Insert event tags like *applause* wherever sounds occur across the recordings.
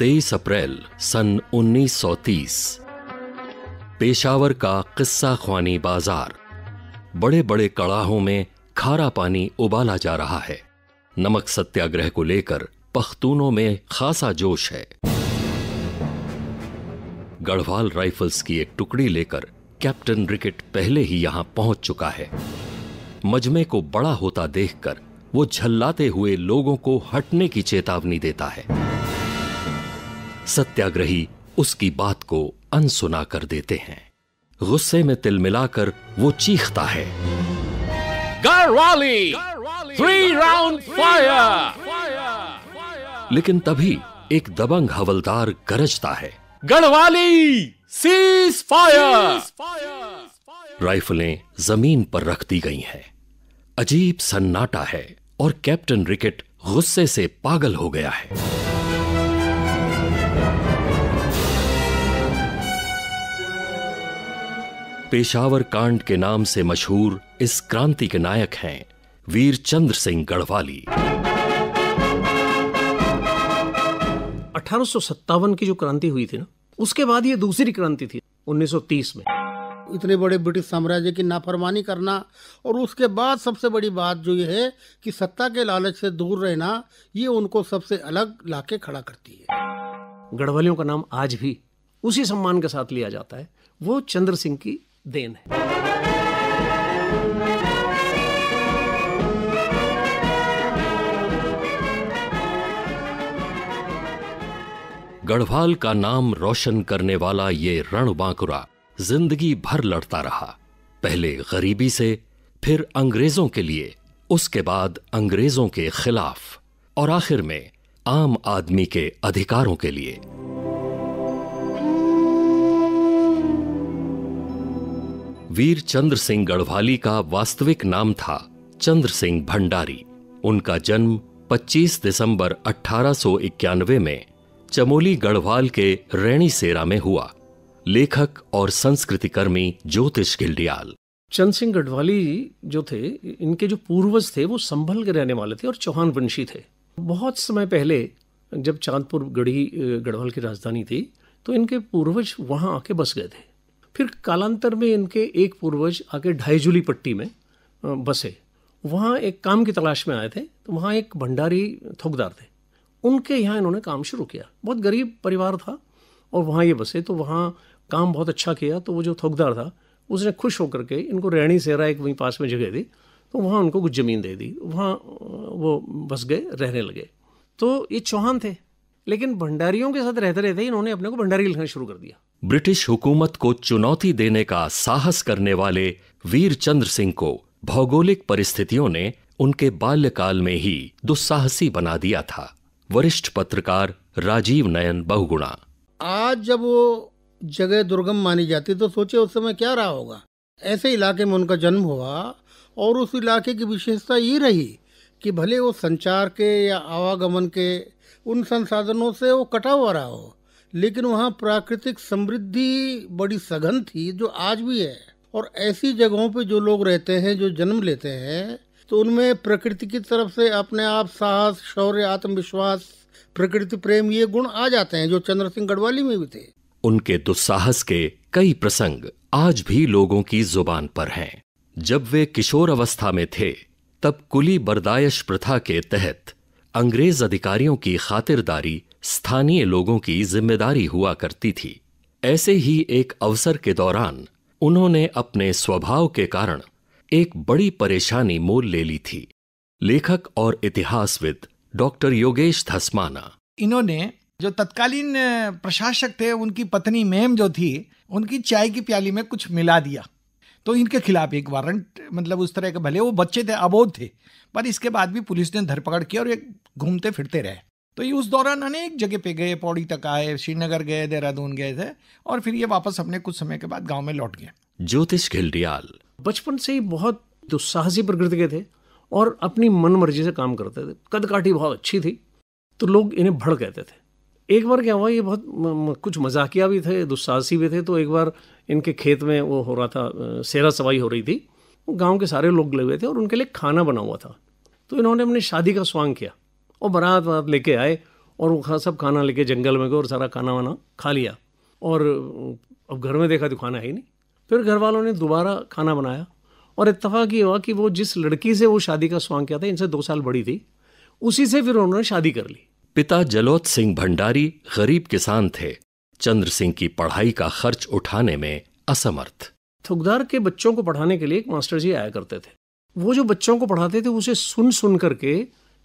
23 अप्रैल सन 1930 पेशावर का किस्सा ख्वानी बाजार बड़े बड़े कड़ाहों में खारा पानी उबाला जा रहा है नमक सत्याग्रह को लेकर पख्तूनों में खासा जोश है गढ़वाल राइफल्स की एक टुकड़ी लेकर कैप्टन रिकेट पहले ही यहां पहुंच चुका है मजमे को बड़ा होता देखकर वो झल्लाते हुए लोगों को हटने की चेतावनी देता है सत्याग्रही उसकी बात को अनसुना कर देते हैं गुस्से में तिल मिलाकर वो चीखता है गढ़वाली थ्री राउंड फायर लेकिन तभी एक दबंग हवलदार गरजता है गढ़वाली सीज फायर राइफलें जमीन पर रख दी गई हैं अजीब सन्नाटा है और कैप्टन रिकेट गुस्से से पागल हो गया है पेशावर कांड के नाम से मशहूर इस क्रांति के नायक हैं वीर चंद्र सिंह गढ़वाली अठारह की जो क्रांति हुई थी ना उसके बाद ये दूसरी क्रांति थी 1930 में इतने बड़े ब्रिटिश साम्राज्य की नाफरमानी करना और उसके बाद सबसे बड़ी बात जो ये है कि सत्ता के लालच से दूर रहना ये उनको सबसे अलग लाके खड़ा करती है गढ़वालियों का नाम आज भी उसी सम्मान के साथ लिया जाता है वो चंद्र सिंह की दिन गढ़वाल का नाम रोशन करने वाला ये रण बांकुरा जिंदगी भर लड़ता रहा पहले गरीबी से फिर अंग्रेजों के लिए उसके बाद अंग्रेजों के खिलाफ और आखिर में आम आदमी के अधिकारों के लिए वीर चंद्र सिंह गढ़वाली का वास्तविक नाम था चंद्र सिंह भंडारी उनका जन्म 25 दिसंबर अठारह में चमोली गढ़वाल के रैणी सेरा में हुआ लेखक और संस्कृति कर्मी ज्योतिष गिल्डियाल चंद सिंह गढ़वाली जो थे इनके जो पूर्वज थे वो संभल के रहने वाले थे और चौहान वंशी थे बहुत समय पहले जब चांदपुर गढ़ी गढ़वाल की राजधानी थी तो इनके पूर्वज वहां आके बस गए थे फिर कालांतर में इनके एक पूर्वज आके ढाईजुली पट्टी में बसे वहाँ एक काम की तलाश में आए थे तो वहाँ एक भंडारी थोकदार थे उनके यहाँ इन्होंने काम शुरू किया बहुत गरीब परिवार था और वहाँ ये बसे तो वहाँ काम बहुत अच्छा किया तो वो जो थोकदार था उसने खुश होकर के इनको रहनी सेहरा एक वहीं पास में जगह दी तो वहाँ उनको कुछ ज़मीन दे दी वहाँ वो बस गए रहने लगे तो ये चौहान थे लेकिन भंडारियों के साथ रहते रहते इन्होंने अपने को भंडारी लिखना शुरू कर दिया ब्रिटिश हुकूमत को चुनौती देने का साहस करने वाले वीर चंद्र सिंह को भौगोलिक परिस्थितियों ने उनके बाल्यकाल में ही दुस्साहसी बना दिया था वरिष्ठ पत्रकार राजीव नयन बहुगुणा आज जब वो जगह दुर्गम मानी जाती तो सोचे उस समय क्या रहा होगा ऐसे इलाके में उनका जन्म हुआ और उस इलाके की विशेषता ये रही कि भले वो संचार के या आवागमन के उन संसाधनों से वो कटा हुआ रहा हो लेकिन वहाँ प्राकृतिक समृद्धि बड़ी सघन थी जो आज भी है और ऐसी जगहों पे जो लोग रहते हैं जो जन्म लेते हैं तो उनमें प्रकृति की तरफ से अपने आप साहस शौर्य आत्मविश्वास प्रकृति प्रेम ये गुण आ जाते हैं जो चंद्र सिंह गढ़वाली में भी थे उनके दुस्साहस के कई प्रसंग आज भी लोगों की जुबान पर हैं जब वे किशोर अवस्था में थे तब कुली बर्दायश प्रथा के तहत अंग्रेज अधिकारियों की खातिरदारी स्थानीय लोगों की जिम्मेदारी हुआ करती थी ऐसे ही एक अवसर के दौरान उन्होंने अपने स्वभाव के कारण एक बड़ी परेशानी मोल ले ली थी लेखक और इतिहासविद डॉक्टर योगेश धस्माना इन्होंने जो तत्कालीन प्रशासक थे उनकी पत्नी मेम जो थी उनकी चाय की प्याली में कुछ मिला दिया तो इनके खिलाफ एक वारंट मतलब उस तरह के भले वो बच्चे थे अबोध थे पर इसके बाद भी पुलिस ने धरपकड़ की और एक घूमते फिरते रहे तो ये उस दौरान अनेक जगह पे गए पौड़ी तक आए श्रीनगर गए देहरादून गए थे और फिर ये वापस अपने कुछ समय के बाद गाँव में लौट गए ज्योतिष घिलडियाल बचपन से ही बहुत दुस्साहसी प्रकृति के थे और अपनी मन मर्जी से काम करते थे कद काठी बहुत अच्छी थी तो लोग इन्हें भड़ कहते थे एक बार क्या हुआ ये बहुत कुछ मजाकिया भी थे दुस्साहसी भी थे तो एक बार इनके खेत में वो हो रहा था सेरा सवाई हो रही थी गांव के सारे लोग ले हुए थे और उनके लिए खाना बना हुआ था तो इन्होंने अपनी शादी का स्वांग किया और बारात वारात लेके आए और वो सब खाना लेके जंगल में गए और सारा खाना वाना खा लिया और अब घर में देखा तो खाना है ही नहीं फिर घर वालों ने दोबारा खाना बनाया और इतफाक़ ये हुआ कि वो जिस लड़की से वो शादी का स्वांग किया था इनसे दो साल बड़ी थी उसी से फिर उन्होंने शादी कर ली पिता जलोत सिंह भंडारी गरीब किसान थे चंद्र सिंह की पढ़ाई का खर्च उठाने में असमर्थ थुकदार के बच्चों को पढ़ाने के लिए एक मास्टर जी आया करते थे वो जो बच्चों को पढ़ाते थे उसे सुन सुन करके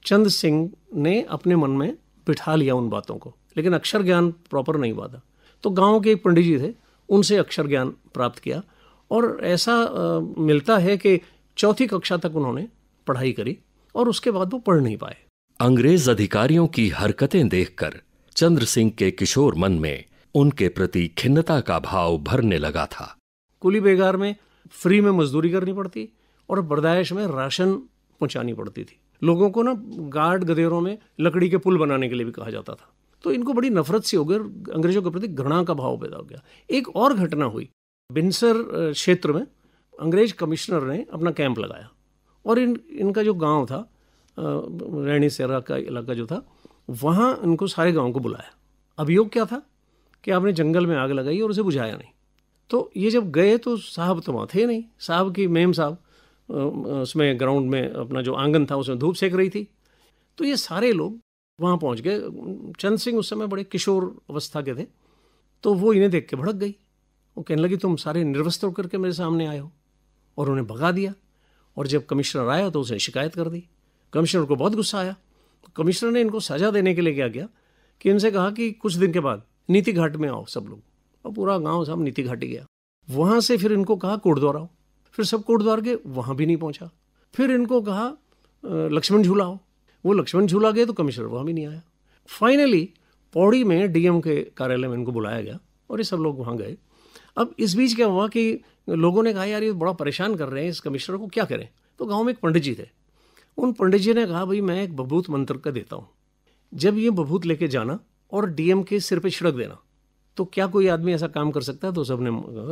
चंद सिंह ने अपने मन में बिठा लिया उन बातों को लेकिन अक्षर ज्ञान प्रॉपर नहीं हुआ था तो गांव के एक पंडित जी थे उनसे अक्षर ज्ञान प्राप्त किया और ऐसा आ, मिलता है कि चौथी कक्षा तक उन्होंने पढ़ाई करी और उसके बाद वो पढ़ नहीं पाए अंग्रेज अधिकारियों की हरकतें देखकर चंद्र सिंह के किशोर मन में उनके प्रति खिन्नता का भाव भरने लगा था कुली बेगार में फ्री में मजदूरी करनी पड़ती और बर्दाइश में राशन पहुंचानी पड़ती थी लोगों को ना गार्ड गधेरों में लकड़ी के पुल बनाने के लिए भी कहा जाता था तो इनको बड़ी नफरत सी हो गई अंग्रेजों के प्रति घृणा का भाव पैदा हो गया एक और घटना हुई बिनसर क्षेत्र में अंग्रेज कमिश्नर ने अपना कैंप लगाया और इन इनका जो गांव था रैणी सेरा का इलाका जो था वहाँ इनको सारे गांव को बुलाया अभियोग क्या था कि आपने जंगल में आग लगाई और उसे बुझाया नहीं तो ये जब गए तो साहब तो वहाँ थे नहीं साहब की मेम साहब उसमें ग्राउंड में अपना जो आंगन था उसमें धूप सेक रही थी तो ये सारे लोग वहाँ पहुँच गए चंद सिंह उस समय बड़े किशोर अवस्था के थे तो वो इन्हें देख के भड़क गई वो कहने लगी तुम सारे निर्वस्त्र होकर के मेरे सामने आए हो और उन्हें भगा दिया और जब कमिश्नर आया तो उसने शिकायत कर दी कमिश्नर को बहुत गुस्सा आया तो कमिश्नर ने इनको सजा देने के लिए क्या किया कि इनसे कहा कि कुछ दिन के बाद नीति घाट में आओ सब लोग और पूरा गांव सब नीति घाट ही गया वहाँ से फिर इनको कहा कोटद्वार आओ फिर सब कोटद्वार गए वहां भी नहीं पहुंचा फिर इनको कहा लक्ष्मण झूला हो वो लक्ष्मण झूला गए तो कमिश्नर वहाँ भी नहीं आया फाइनली पौड़ी में डीएम के कार्यालय में इनको बुलाया गया और ये सब लोग वहां गए अब इस बीच क्या हुआ कि लोगों ने कहा यार ये बड़ा परेशान कर रहे हैं इस कमिश्नर को क्या करें तो गाँव में एक पंडित जी थे उन पंडित जी ने कहा भाई मैं एक बभूत मंत्र का देता हूँ जब ये बभूत लेके जाना और डीएम के सिर पे छिड़क देना तो क्या कोई आदमी ऐसा काम कर सकता है तो सबने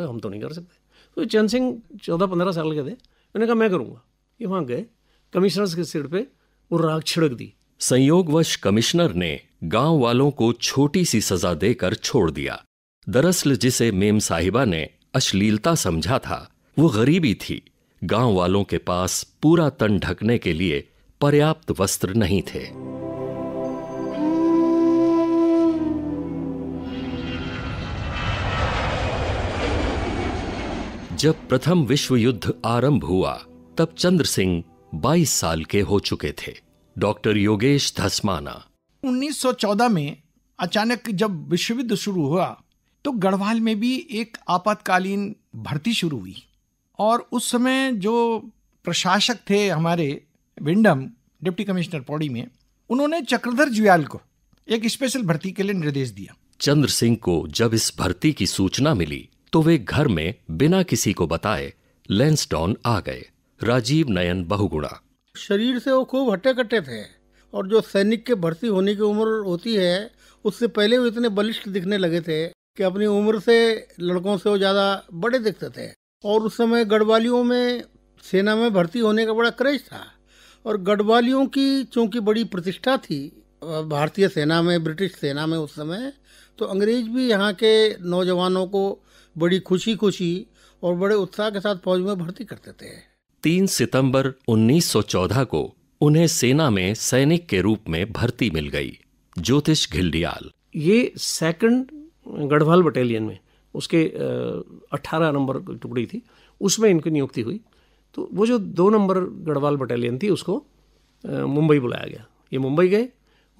हम तो नहीं कर सकते तो चंद सिंह चौदह पंद्रह साल के थे मैंने कहा मैं करूँगा ये वहाँ गए कमिश्नर के सिर पर वो राग छिड़क दी संयोगवश कमिश्नर ने गांव वालों को छोटी सी सजा देकर छोड़ दिया दरअसल जिसे मेम साहिबा ने अश्लीलता समझा था वो गरीबी थी गांव वालों के पास पूरा तन ढकने के लिए पर्याप्त वस्त्र नहीं थे जब प्रथम विश्व युद्ध आरंभ हुआ तब चंद्र सिंह 22 साल के हो चुके थे डॉक्टर योगेश धसमाना 1914 में अचानक जब विश्व युद्ध शुरू हुआ तो गढ़वाल में भी एक आपातकालीन भर्ती शुरू हुई और उस समय जो प्रशासक थे हमारे विंडम डिप्टी कमिश्नर पौड़ी में उन्होंने चक्रधर जुयाल को एक स्पेशल भर्ती के लिए निर्देश दिया चंद्र सिंह को जब इस भर्ती की सूचना मिली तो वे घर में बिना किसी को बताए लेंसडॉन आ गए राजीव नयन बहुगुणा शरीर से वो खूब हट्टे कट्टे थे और जो सैनिक के भर्ती होने की उम्र होती है उससे पहले वो इतने बलिष्ठ दिखने लगे थे कि अपनी उम्र से लड़कों से वो ज़्यादा बड़े दिखते थे और उस समय गढ़वालियों में सेना में भर्ती होने का बड़ा क्रेज था और गढ़वालियों की चूंकि बड़ी प्रतिष्ठा थी भारतीय सेना में ब्रिटिश सेना में उस समय तो अंग्रेज भी यहाँ के नौजवानों को बड़ी खुशी खुशी और बड़े उत्साह के साथ फौज में भर्ती कर देते हैं तीन सितंबर 1914 को उन्हें सेना में सैनिक के रूप में भर्ती मिल गई ज्योतिष घिल्डियाल ये सेकंड गढ़वाल बटालियन में उसके 18 नंबर टुकड़ी थी उसमें इनकी नियुक्ति हुई तो वो जो दो नंबर गढ़वाल बटालियन थी उसको मुंबई बुलाया गया ये मुंबई गए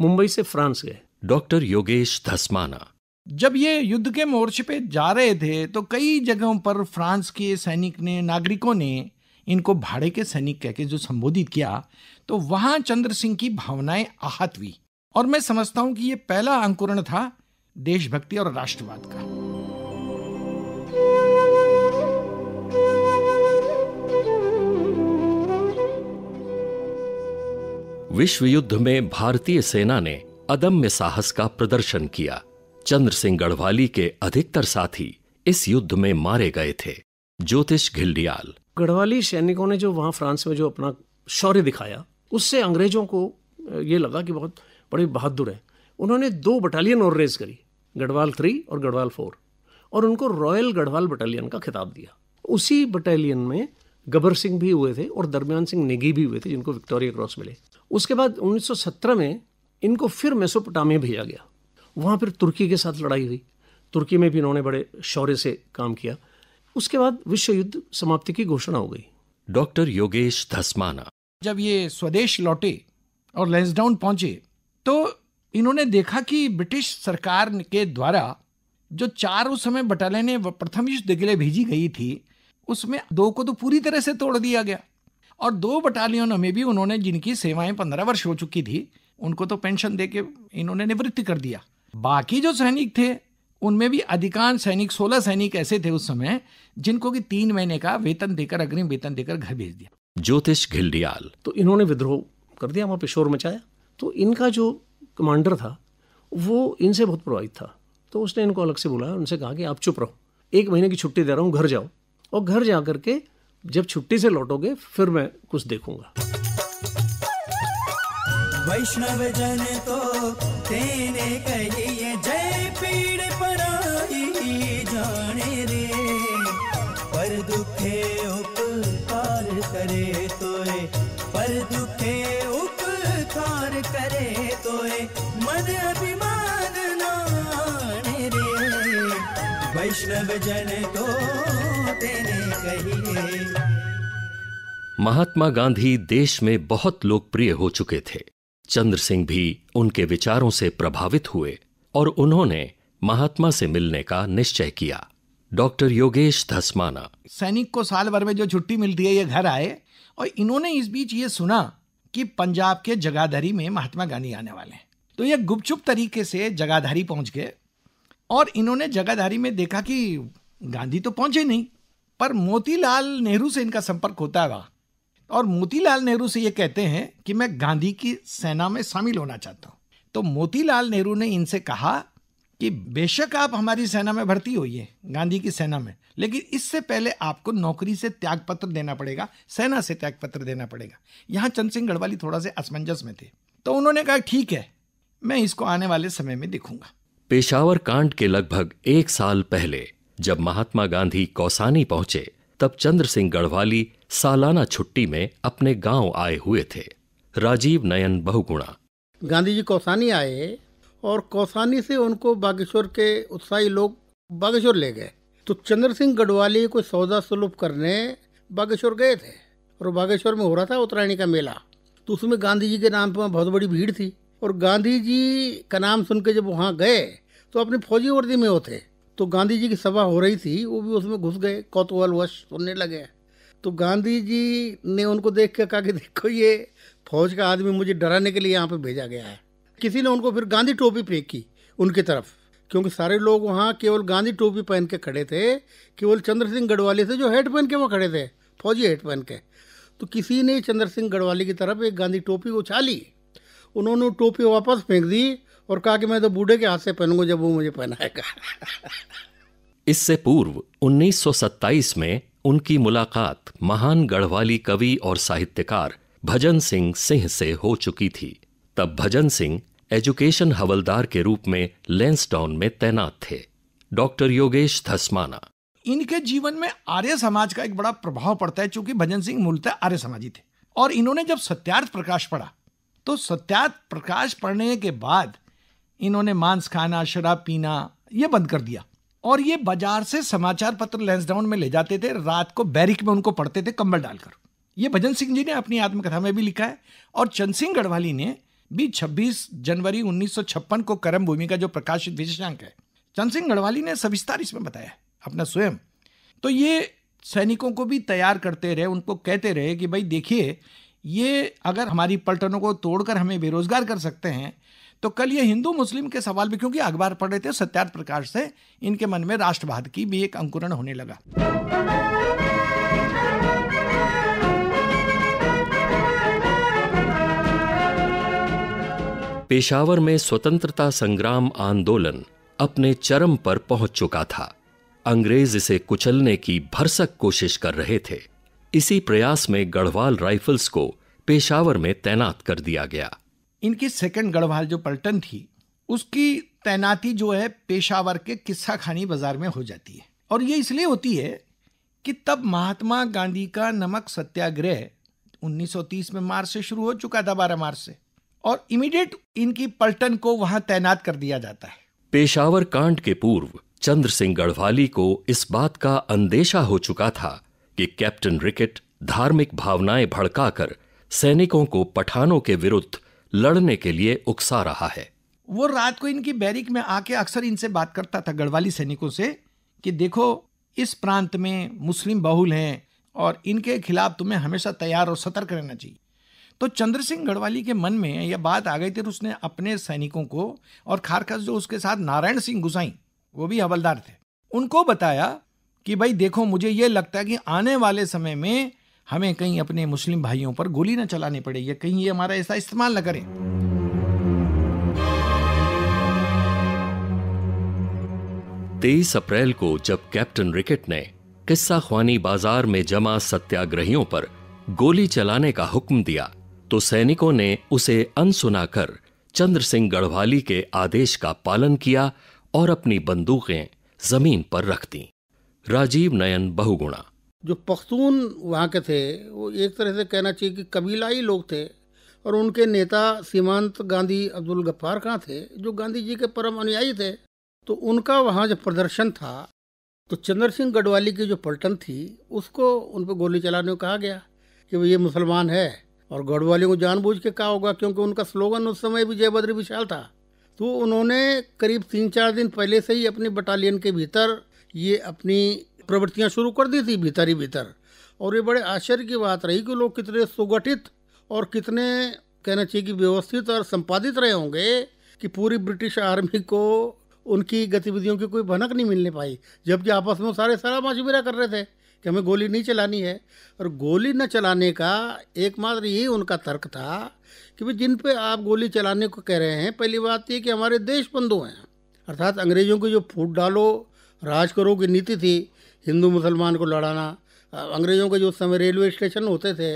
मुंबई से फ्रांस गए डॉक्टर योगेश धस्माना जब ये युद्ध के मोर्चे पे जा रहे थे तो कई जगहों पर फ्रांस के सैनिक ने नागरिकों ने इनको भाड़े के सैनिक कह के जो संबोधित किया तो वहां चंद्र सिंह की भावनाएं आहत हुई और मैं समझता हूं कि यह पहला अंकुरण था देशभक्ति और राष्ट्रवाद का विश्व युद्ध में भारतीय सेना ने अदम्य साहस का प्रदर्शन किया चंद्र सिंह गढ़वाली के अधिकतर साथी इस युद्ध में मारे गए थे ज्योतिष घिल्डियाल गढ़वाली सैनिकों ने जो वहां फ्रांस में जो अपना शौर्य दिखाया उससे अंग्रेजों को ये लगा कि बहुत बड़े बहादुर हैं उन्होंने दो बटालियन और रेज करी गढ़वाल थ्री और गढ़वाल फोर और उनको रॉयल गढ़वाल बटालियन का खिताब दिया उसी बटालियन में गबर सिंह भी हुए थे और दरमियान सिंह नेगी भी हुए थे जिनको विक्टोरिया क्रॉस मिले उसके बाद 1917 में इनको फिर मेसोपोटामिया भेजा गया वहाँ फिर तुर्की के साथ लड़ाई हुई तुर्की में भी इन्होंने बड़े शौर्य से काम किया उसके बाद विश्व युद्ध समाप्ति की घोषणा हो गई डॉक्टर योगेश धस्माना जब ये स्वदेश लौटे और लेंसडाउन पहुंचे तो इन्होंने देखा कि ब्रिटिश सरकार के द्वारा जो चार उस समय बटालियन प्रथम युद्ध के लिए भेजी गई थी उसमें दो को तो पूरी तरह से तोड़ दिया गया और दो बटालियनों में भी उन्होंने जिनकी सेवाएं पंद्रह वर्ष हो चुकी थी उनको तो पेंशन दे के इन्होंने निवृत्ति कर दिया बाकी जो सैनिक थे उनमें भी अधिकांश सैनिक सोलह सैनिक ऐसे थे उस समय जिनको कि तीन महीने का वेतन देकर अग्रिम वेतन देकर घर भेज दिया ज्योतिष घिल्डियाल तो इन्होंने विद्रोह कर दिया वहाँ पिशोर मचाया तो इनका जो कमांडर था वो इनसे बहुत प्रभावित था तो उसने इनको अलग से बुलाया उनसे कहा कि आप चुप रहो एक महीने की छुट्टी दे रहा हूँ घर जाओ और घर जा करके जब छुट्टी से लौटोगे फिर मैं कुछ देखूंगा वैष्णव जन तो तेने कहिए जय पीड़ पराई जाने रे पर दुखे उपकार करे तोए पर दुखे उपकार करे तोए मन अभिमान नाने रे वैष्णव जन तो तेने कहिए महात्मा गांधी देश में बहुत लोकप्रिय हो चुके थे चंद्र सिंह भी उनके विचारों से प्रभावित हुए और उन्होंने महात्मा से मिलने का निश्चय किया डॉक्टर योगेश धसमाना सैनिक को साल भर में जो छुट्टी मिलती है ये घर आए और इन्होंने इस बीच ये सुना कि पंजाब के जगाधरी में महात्मा गांधी आने वाले हैं तो ये गुपचुप तरीके से जगाधारी पहुंच गए और इन्होंने जगाधारी में देखा कि गांधी तो पहुंचे नहीं पर मोतीलाल नेहरू से इनका संपर्क होता है और मोतीलाल नेहरू से ये कहते हैं कि मैं गांधी की सेना में शामिल होना चाहता हूँ तो मोतीलाल नेहरू ने इनसे कहा कि बेशक आप हमारी सेना में भर्ती होइए गांधी की सेना में लेकिन इससे पहले आपको नौकरी से त्याग पत्र देना पड़ेगा सेना से त्याग पत्र देना पड़ेगा यहाँ चंद सिंह गढ़वाली थोड़ा से असमंजस में थे तो उन्होंने कहा ठीक है मैं इसको आने वाले समय में देखूंगा पेशावर कांड के लगभग एक साल पहले जब महात्मा गांधी कौसानी पहुंचे तब चंद्र सिंह गढ़वाली सालाना छुट्टी में अपने गांव आए हुए थे राजीव नयन बहुगुणा गांधी जी कौसानी आए और कौसानी से उनको बागेश्वर के उत्साही लोग बागेश्वर ले गए तो चंद्र सिंह गढ़वाली को सौदा सुलभ करने बागेश्वर गए थे और बागेश्वर में हो रहा था उत्तरायणी का मेला तो उसमें गांधी जी के नाम पर बहुत बड़ी भीड़ थी और गांधी जी का नाम सुन के जब वहाँ गए तो अपनी फौजी वर्दी में होते तो गांधी जी की सभा हो रही थी वो भी उसमें घुस गए कौतूहल वश सुनने लगे तो गांधी जी ने उनको देख के कहा कि देखो ये फौज का आदमी मुझे डराने के लिए यहाँ पे भेजा गया है किसी ने उनको फिर गांधी टोपी फेंकी उनकी तरफ क्योंकि सारे लोग वहाँ केवल गांधी टोपी पहन के खड़े थे केवल चंद्र सिंह गढ़वाली से जो हेड पहन के वहाँ खड़े थे फौजी हेड पहन के तो किसी ने चंद्र सिंह गढ़वाली की तरफ एक गांधी टोपी उछाली उन्होंने टोपी वापस फेंक दी और कहा कि मैं तो बूढ़े के हाथ से पहनूंगा जब वो मुझे पहनाएगा इससे पूर्व 1927 में उनकी मुलाकात महान गढ़वाली कवि और साहित्यकार भजन सिंह सिंह से हो चुकी थी तब भजन सिंह एजुकेशन हवलदार के रूप में लेंसडाउन में तैनात थे डॉक्टर योगेश धस्माना इनके जीवन में आर्य समाज का एक बड़ा प्रभाव पड़ता है क्योंकि भजन सिंह मूलतः आर्य समाजी थे और इन्होंने जब सत्यार्थ प्रकाश पढ़ा तो सत्यार्थ प्रकाश पढ़ने के बाद इन्होंने मांस खाना शराब पीना ये बंद कर दिया और ये बाजार से समाचार पत्र लेंसडाउन में ले जाते थे रात को बैरिक में उनको पढ़ते थे कंबल डालकर ये भजन सिंह जी ने अपनी आत्मकथा में भी लिखा है और चंद सिंह गढ़वाली ने भी 26 जनवरी 1956 को करम भूमि का जो प्रकाशित विशेषांक है चंद सिंह गढ़वाली ने सविस्तार इसमें बताया अपना स्वयं तो ये सैनिकों को भी तैयार करते रहे उनको कहते रहे कि भाई देखिए ये अगर हमारी पलटनों को तोड़कर हमें बेरोजगार कर सकते हैं तो कल ये हिंदू मुस्लिम के सवाल भी क्योंकि अखबार पढ़ रहे थे सत्यार्थ प्रकाश से इनके मन में राष्ट्रवाद की भी एक अंकुरण होने लगा पेशावर में स्वतंत्रता संग्राम आंदोलन अपने चरम पर पहुंच चुका था अंग्रेज इसे कुचलने की भरसक कोशिश कर रहे थे इसी प्रयास में गढ़वाल राइफल्स को पेशावर में तैनात कर दिया गया इनकी सेकंड गढ़वाल जो पलटन थी उसकी तैनाती जो है पेशावर के किस्सा खानी बाजार में हो जाती है और ये इसलिए होती है कि तब महात्मा गांधी का नमक सत्याग्रह 1930 में मार्च से शुरू हो चुका था बारह मार्च से और इमीडिएट इनकी पलटन को वहां तैनात कर दिया जाता है पेशावर कांड के पूर्व चंद्र सिंह गढ़वाली को इस बात का अंदेशा हो चुका था कि कैप्टन रिकेट धार्मिक भावनाएं भड़काकर सैनिकों को पठानों के विरुद्ध लड़ने के लिए उकसा रहा है वो रात को इनकी बैरिक में आके अक्सर इनसे बात करता था गढ़वाली सैनिकों से कि देखो इस प्रांत में मुस्लिम बहुल हैं और इनके खिलाफ तुम्हें हमेशा तैयार और सतर्क रहना चाहिए तो चंद्र सिंह गढ़वाली के मन में यह बात आ गई थी उसने अपने सैनिकों को और खारखस जो उसके साथ नारायण सिंह गुसाई वो भी हवलदार थे उनको बताया कि भाई देखो मुझे ये लगता है कि आने वाले समय में हमें कहीं अपने मुस्लिम भाइयों पर गोली ना चलानी पड़े या कहीं ये हमारा ऐसा इस्तेमाल ना करें तेईस अप्रैल को जब कैप्टन रिकेट ने किस्सा ख्वानी बाजार में जमा सत्याग्रहियों पर गोली चलाने का हुक्म दिया तो सैनिकों ने उसे अनसुना कर चंद्र सिंह गढ़वाली के आदेश का पालन किया और अपनी बंदूकें जमीन पर रख दी राजीव नयन बहुगुणा जो पख्तून वहाँ के थे वो एक तरह से कहना चाहिए कि कबीलाई लोग थे और उनके नेता सीमांत गांधी अब्दुल गफ्फार खां थे जो गांधी जी के परम अनुयायी थे तो उनका वहाँ जब प्रदर्शन था तो चंद्र सिंह गढ़वाली की जो पलटन थी उसको उन पर गोली चलाने को कहा गया कि वो ये मुसलमान है और गढ़वाली को जानबूझ के कहा होगा क्योंकि उनका स्लोगन उस समय भी जय विशाल था तो उन्होंने करीब तीन चार दिन पहले से ही अपनी बटालियन के भीतर ये अपनी प्रवृत्तियां शुरू कर दी थी भीतर ही भीतर और ये बड़े आश्चर्य की बात रही कि लोग कितने सुगठित और कितने कहना चाहिए कि व्यवस्थित और संपादित रहे होंगे कि पूरी ब्रिटिश आर्मी को उनकी गतिविधियों की कोई भनक नहीं मिलने पाई जबकि आपस में सारे सारा मशविरा कर रहे थे कि हमें गोली नहीं चलानी है और गोली न चलाने का एकमात्र यही उनका तर्क था कि भाई जिन पे आप गोली चलाने को कह रहे हैं पहली बात ये कि हमारे देश बंधु हैं अर्थात अंग्रेजों की जो फूट डालो राज करो की नीति थी हिंदू मुसलमान को लड़ाना अंग्रेज़ों के जो उस समय रेलवे स्टेशन होते थे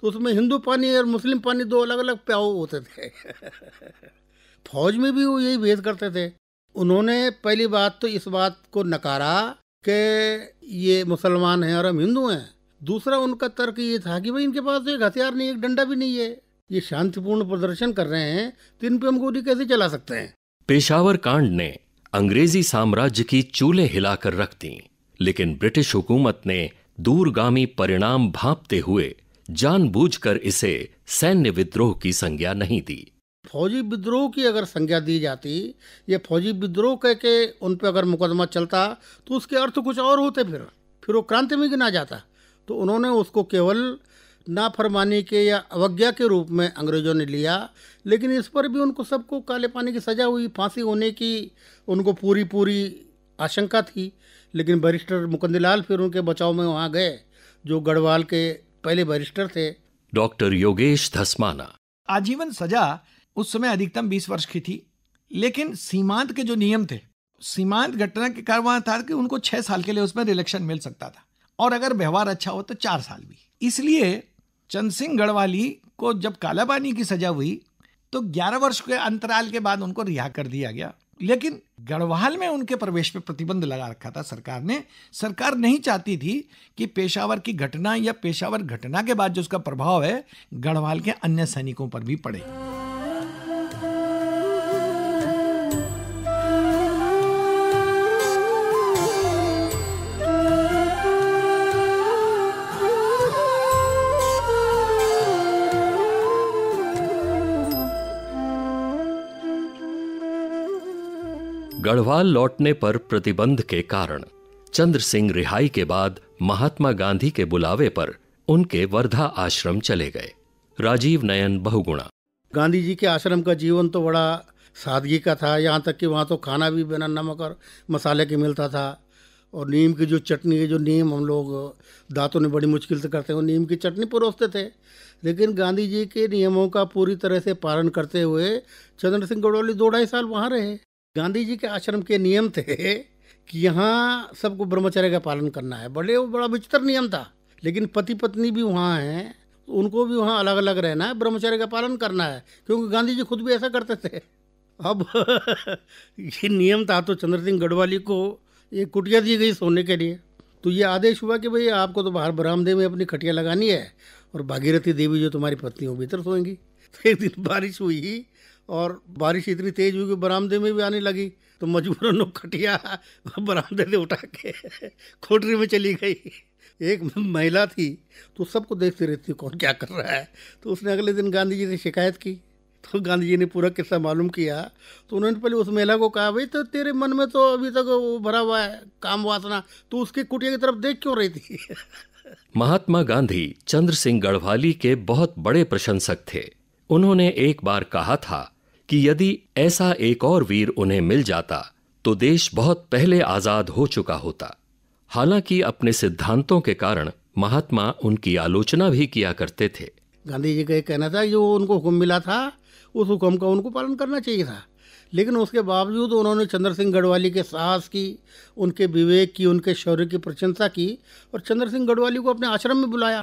तो उसमें हिंदू पानी और मुस्लिम पानी दो अलग अलग प्याव होते थे *laughs* फौज में भी वो यही भेद करते थे उन्होंने पहली बात तो इस बात को नकारा कि ये मुसलमान हैं और हम हिंदू हैं दूसरा उनका तर्क ये था कि भाई इनके पास तो एक हथियार नहीं एक डंडा भी नहीं है ये शांतिपूर्ण प्रदर्शन कर रहे हैं तो इन पर हम गोली कैसे चला सकते हैं पेशावर कांड ने अंग्रेजी साम्राज्य की चूल्हे हिलाकर रख दी लेकिन ब्रिटिश हुकूमत ने दूरगामी परिणाम भापते हुए जानबूझकर इसे सैन्य विद्रोह की संज्ञा नहीं दी फौजी विद्रोह की अगर संज्ञा दी जाती या फौजी विद्रोह कह के उन पर अगर मुकदमा चलता तो उसके अर्थ कुछ और होते फिर फिर वो क्रांति में गिना जाता तो उन्होंने उसको केवल नाफरमानी के या अवज्ञा के रूप में अंग्रेजों ने लिया लेकिन इस पर भी उनको सबको काले पानी की सजा हुई फांसी होने की उनको पूरी पूरी आशंका थी लेकिन बैरिस्टर मुकंदलाल फिर उनके बचाव में वहां गए जो गढ़वाल के पहले बैरिस्टर थे डॉक्टर योगेश धसमाना आजीवन सजा उस समय अधिकतम बीस वर्ष की थी लेकिन सीमांत के जो नियम थे सीमांत घटना के कारण वहां था कि उनको छह साल के लिए उसमें रिलेक्शन मिल सकता था और अगर व्यवहार अच्छा हो तो चार साल भी इसलिए चंद सिंह गढ़वाली को जब कालाबानी की सजा हुई तो 11 वर्ष के अंतराल के बाद उनको रिहा कर दिया गया लेकिन गढ़वाल में उनके प्रवेश पर प्रतिबंध लगा रखा था सरकार ने सरकार नहीं चाहती थी कि पेशावर की घटना या पेशावर घटना के बाद जो उसका प्रभाव है गढ़वाल के अन्य सैनिकों पर भी पड़े गढ़वाल लौटने पर प्रतिबंध के कारण चंद्र सिंह रिहाई के बाद महात्मा गांधी के बुलावे पर उनके वर्धा आश्रम चले गए राजीव नयन बहुगुणा गांधी जी के आश्रम का जीवन तो बड़ा सादगी का था यहाँ तक कि वहाँ तो खाना भी बिना नमक और मसाले के मिलता था और नीम की जो चटनी है जो नीम हम लोग दांतों ने बड़ी मुश्किल से करते हैं नीम की चटनी परोसते थे लेकिन गांधी जी के नियमों का पूरी तरह से पालन करते हुए चंद्र सिंह गढ़ोली दो ढाई साल वहाँ रहे गांधी जी के आश्रम के नियम थे कि यहाँ सबको ब्रह्मचर्य का पालन करना है बड़े वो बड़ा विचित्र नियम था लेकिन पति पत्नी भी वहाँ हैं तो उनको भी वहाँ अलग अलग रहना है ब्रह्मचर्य का पालन करना है क्योंकि गांधी जी खुद भी ऐसा करते थे अब *laughs* ये नियम था तो चंद्र सिंह गढ़वाली को ये कुटिया दी गई सोने के लिए तो ये आदेश हुआ कि भाई आपको तो बाहर बरामदे में अपनी खटिया लगानी है और भागीरथी देवी जो तुम्हारी पत्नी वो भीतर सोएंगी तो *laughs* एक दिन बारिश हुई और बारिश इतनी तेज हुई कि बरामदे में भी आने लगी तो मजबूरन खटिया बरामदे से उठा के खोटरी में चली गई एक महिला थी तो सबको देखती रहती कौन क्या कर रहा है तो उसने अगले दिन गांधी जी से शिकायत की तो गांधी जी ने पूरा किस्सा मालूम किया तो उन्होंने पहले उस महिला को कहा भाई तो तेरे मन में तो अभी तक वो भरा हुआ है काम वासना तो उसकी कुटिया की तरफ देख क्यों रही थी *laughs* महात्मा गांधी चंद्र सिंह गढ़वाली के बहुत बड़े प्रशंसक थे उन्होंने एक बार कहा था कि यदि ऐसा एक और वीर उन्हें मिल जाता तो देश बहुत पहले आजाद हो चुका होता हालांकि अपने सिद्धांतों के कारण महात्मा उनकी आलोचना भी किया करते थे गांधी जी का ये कहना था जो उनको हुक्म मिला था उस हुक्म का उनको पालन करना चाहिए था लेकिन उसके बावजूद उन्होंने चंद्र सिंह गढ़वाली के साहस की उनके विवेक की उनके शौर्य की प्रशंसा की और चंद्र सिंह गढ़वाली को अपने आश्रम में बुलाया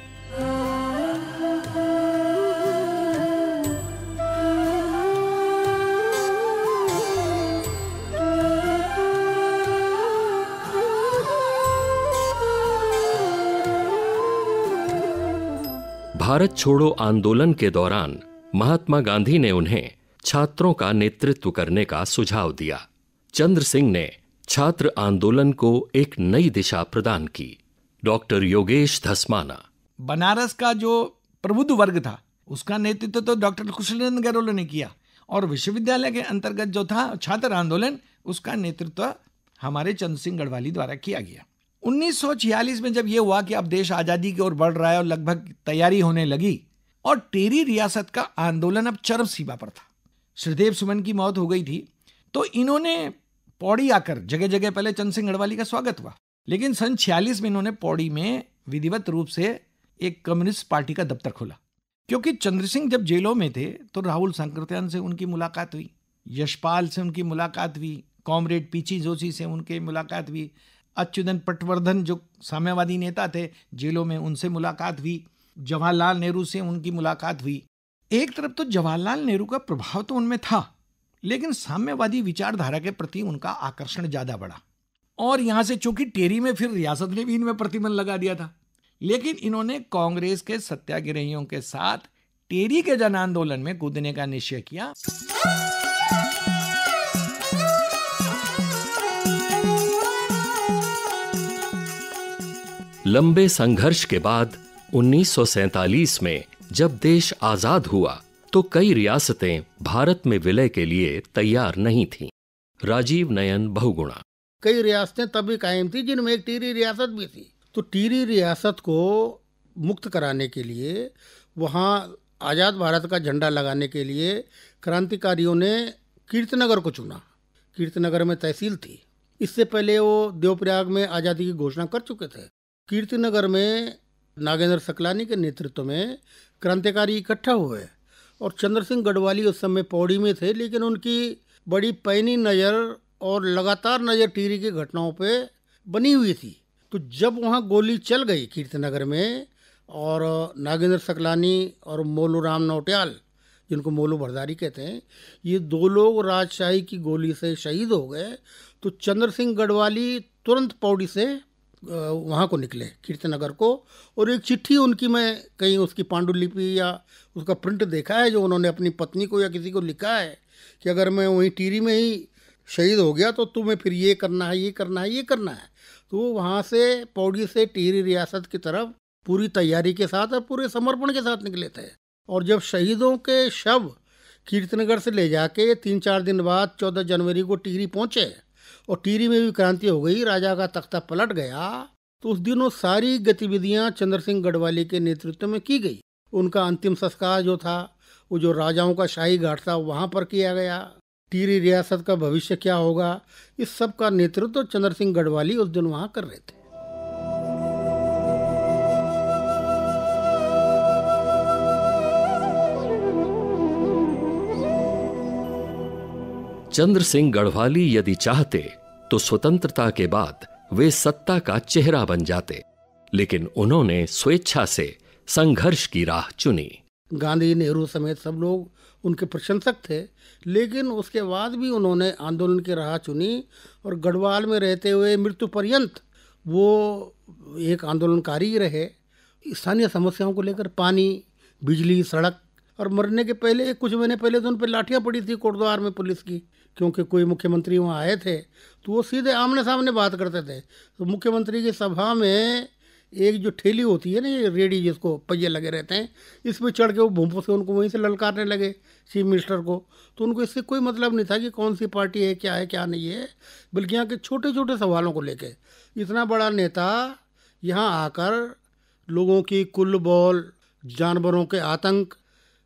भारत छोड़ो आंदोलन के दौरान महात्मा गांधी ने उन्हें छात्रों का नेतृत्व करने का सुझाव दिया चंद्र सिंह ने छात्र आंदोलन को एक नई दिशा प्रदान की डॉक्टर योगेश धस्माना बनारस का जो प्रबुद्ध वर्ग था उसका नेतृत्व तो डॉक्टर कृष्णनंद गैरोल ने किया और विश्वविद्यालय के अंतर्गत जो था छात्र आंदोलन उसका नेतृत्व हमारे चंद्र सिंह गढ़वाली द्वारा किया गया 1946 में जब यह हुआ कि अब देश आजादी की ओर बढ़ रहा है और लगभग तैयारी होने लगी और टेरी रियासत का आंदोलन अब चरम सीमा पर था श्रीदेव सुमन की मौत हो गई थी तो इन्होंने पौड़ी आकर जगह जगह पहले चंद सिंह गढ़वाली का स्वागत हुआ लेकिन सन छियालीस में इन्होंने पौड़ी में विधिवत रूप से एक कम्युनिस्ट पार्टी का दफ्तर खोला क्योंकि चंद्र सिंह जब जेलों में थे तो राहुल संक्रत्यान से उनकी मुलाकात हुई यशपाल से उनकी मुलाकात हुई कॉमरेड पीची जोशी से उनकी मुलाकात हुई अच्युतन पटवर्धन जो साम्यवादी नेता थे जेलों में उनसे मुलाकात हुई जवाहरलाल नेहरू से उनकी मुलाकात हुई एक तरफ तो जवाहरलाल नेहरू का प्रभाव तो उनमें था लेकिन साम्यवादी विचारधारा के प्रति उनका आकर्षण ज़्यादा बढ़ा और यहां से चूंकि टेरी में फिर रियासत ने भी इनमें प्रतिबंध लगा दिया था लेकिन इन्होंने कांग्रेस के सत्याग्रहियों के साथ टेरी के जन आंदोलन में कूदने का निश्चय किया लंबे संघर्ष के बाद 1947 में जब देश आजाद हुआ तो कई रियासतें भारत में विलय के लिए तैयार नहीं थीं। राजीव नयन बहुगुणा कई रियासतें तब भी कायम थी जिनमें एक टीरी रियासत भी थी तो टीरी रियासत को मुक्त कराने के लिए वहाँ आज़ाद भारत का झंडा लगाने के लिए क्रांतिकारियों ने कीर्तनगर को चुना कीर्तनगर में तहसील थी इससे पहले वो देवप्रयाग में आज़ादी की घोषणा कर चुके थे कीर्तिनगर में नागेंद्र सकलानी के नेतृत्व में क्रांतिकारी इकट्ठा हुए और चंद्र सिंह गढ़वाली उस समय पौड़ी में थे लेकिन उनकी बड़ी पैनी नज़र और लगातार नज़र टीरी की घटनाओं पे बनी हुई थी तो जब वहाँ गोली चल गई कीर्तिनगर में और नागेंद्र सकलानी और मोलू राम नौटियाल जिनको मोलू भरदारी कहते हैं ये दो लोग राजशाही की गोली से शहीद हो गए तो चंद्र सिंह गढ़वाली तुरंत पौड़ी से वहाँ को निकले कीर्तनगर नगर को और एक चिट्ठी उनकी मैं कहीं उसकी पांडुलिपि या उसका प्रिंट देखा है जो उन्होंने अपनी पत्नी को या किसी को लिखा है कि अगर मैं वहीं टीरी में ही शहीद हो गया तो तुम्हें फिर ये करना है ये करना है ये करना है तो वो वहाँ से पौड़ी से टिहरी रियासत की तरफ पूरी तैयारी के साथ और पूरे समर्पण के साथ निकले थे और जब शहीदों के शव कीर्तनगढ़ से ले जाके तीन चार दिन बाद चौदह जनवरी को टिहरी पहुँचे और टीरी में भी क्रांति हो गई राजा का तख्ता पलट गया तो उस दिन वो सारी गतिविधियां चंद्र सिंह गढ़वाली के नेतृत्व में की गई उनका अंतिम संस्कार जो था वो जो राजाओं का शाही घाट था वहां पर किया गया टीरी रियासत का भविष्य क्या होगा इस सब का नेतृत्व चंद्र सिंह गढ़वाली उस दिन वहाँ कर रहे थे चंद्र सिंह गढ़वाली यदि चाहते तो स्वतंत्रता के बाद वे सत्ता का चेहरा बन जाते लेकिन उन्होंने स्वेच्छा से संघर्ष की राह चुनी गांधी नेहरू समेत सब लोग उनके प्रशंसक थे लेकिन उसके बाद भी उन्होंने आंदोलन की राह चुनी और गढ़वाल में रहते हुए मृत्यु पर्यंत वो एक आंदोलनकारी रहे स्थानीय समस्याओं को लेकर पानी बिजली सड़क और मरने के पहले कुछ महीने पहले तो उन पर लाठियाँ पड़ी थी कोटद्वार में पुलिस की क्योंकि कोई मुख्यमंत्री वहाँ आए थे तो वो सीधे आमने सामने बात करते थे तो मुख्यमंत्री की सभा में एक जो ठेली होती है ना ये रेडी जिसको पहिए लगे रहते हैं इस पर चढ़ के वो भूमपो से उनको वहीं से ललकारने लगे चीफ मिनिस्टर को तो उनको इससे कोई मतलब नहीं था कि कौन सी पार्टी है क्या है क्या नहीं है बल्कि यहाँ के छोटे छोटे सवालों को लेके इतना बड़ा नेता यहाँ आकर लोगों की कुल बॉल जानवरों के आतंक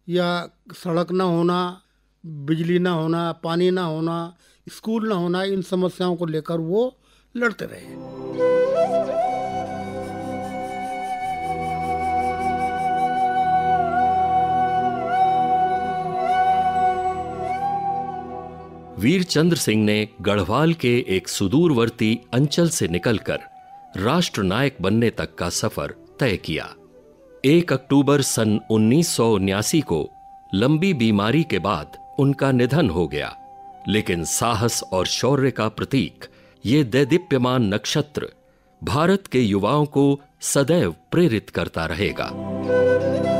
या सड़क न होना बिजली ना होना पानी ना होना स्कूल ना होना इन समस्याओं को लेकर वो लड़ते रहे वीरचंद्र सिंह ने गढ़वाल के एक सुदूरवर्ती अंचल से निकलकर राष्ट्रनायक बनने तक का सफर तय किया एक अक्टूबर सन उन्नीस को लंबी बीमारी के बाद उनका निधन हो गया लेकिन साहस और शौर्य का प्रतीक ये दैदीप्यमान नक्षत्र भारत के युवाओं को सदैव प्रेरित करता रहेगा